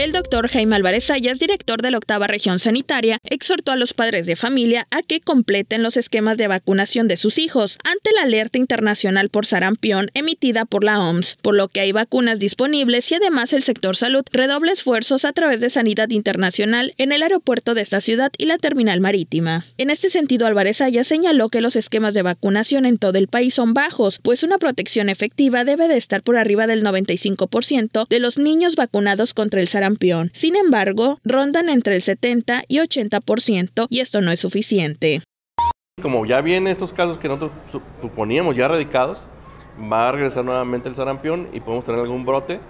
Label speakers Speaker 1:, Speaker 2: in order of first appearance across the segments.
Speaker 1: El doctor Jaime Álvarez Ayas, director de la octava región sanitaria, exhortó a los padres de familia a que completen los esquemas de vacunación de sus hijos ante la alerta internacional por sarampión emitida por la OMS, por lo que hay vacunas disponibles y además el sector salud redoble esfuerzos a través de Sanidad Internacional en el aeropuerto de esta ciudad y la terminal marítima. En este sentido, Álvarez Ayas señaló que los esquemas de vacunación en todo el país son bajos, pues una protección efectiva debe de estar por arriba del 95% de los niños vacunados contra el sarampión sin embargo, rondan entre el 70 y 80% y esto no es suficiente.
Speaker 2: Como ya vienen estos casos que nosotros suponíamos ya erradicados, va a regresar nuevamente el sarampión y podemos tener algún brote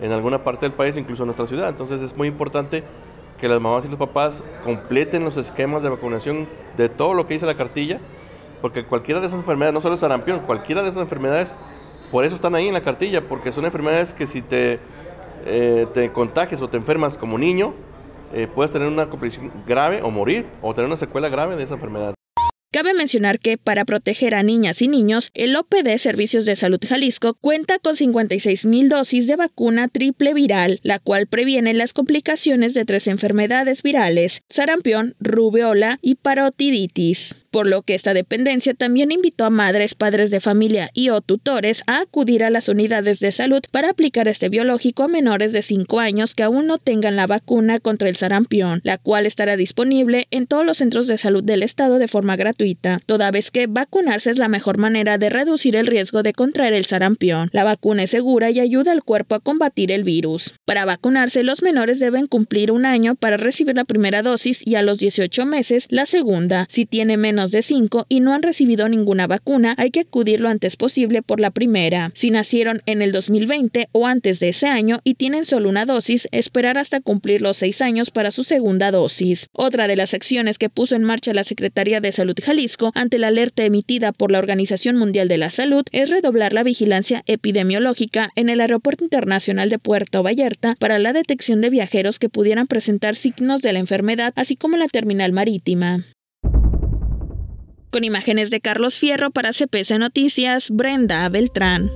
Speaker 2: en alguna parte del país, incluso en nuestra ciudad. Entonces es muy importante que las mamás y los papás completen los esquemas de vacunación de todo lo que dice la cartilla, porque cualquiera de esas enfermedades, no solo el sarampión, cualquiera de esas enfermedades, por eso están ahí en la cartilla, porque son enfermedades que si te eh, te contagias o te enfermas como niño, eh, puedes tener una complicación grave o morir o tener una secuela grave de esa enfermedad.
Speaker 1: Cabe mencionar que para proteger a niñas y niños, el OPD Servicios de Salud Jalisco cuenta con 56.000 dosis de vacuna triple viral, la cual previene las complicaciones de tres enfermedades virales: sarampión, rubeola y parotiditis por lo que esta dependencia también invitó a madres, padres de familia y o tutores a acudir a las unidades de salud para aplicar este biológico a menores de 5 años que aún no tengan la vacuna contra el sarampión, la cual estará disponible en todos los centros de salud del estado de forma gratuita, toda vez que vacunarse es la mejor manera de reducir el riesgo de contraer el sarampión. La vacuna es segura y ayuda al cuerpo a combatir el virus. Para vacunarse, los menores deben cumplir un año para recibir la primera dosis y a los 18 meses la segunda. Si tiene menos de 5 y no han recibido ninguna vacuna, hay que acudir lo antes posible por la primera. Si nacieron en el 2020 o antes de ese año y tienen solo una dosis, esperar hasta cumplir los seis años para su segunda dosis. Otra de las acciones que puso en marcha la Secretaría de Salud Jalisco ante la alerta emitida por la Organización Mundial de la Salud es redoblar la vigilancia epidemiológica en el Aeropuerto Internacional de Puerto Vallarta para la detección de viajeros que pudieran presentar signos de la enfermedad, así como la terminal marítima. Con imágenes de Carlos Fierro para CPC Noticias, Brenda Beltrán.